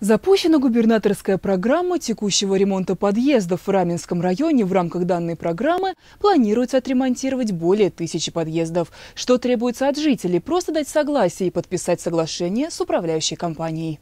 Запущена губернаторская программа текущего ремонта подъездов в Раменском районе. В рамках данной программы планируется отремонтировать более тысячи подъездов. Что требуется от жителей? Просто дать согласие и подписать соглашение с управляющей компанией.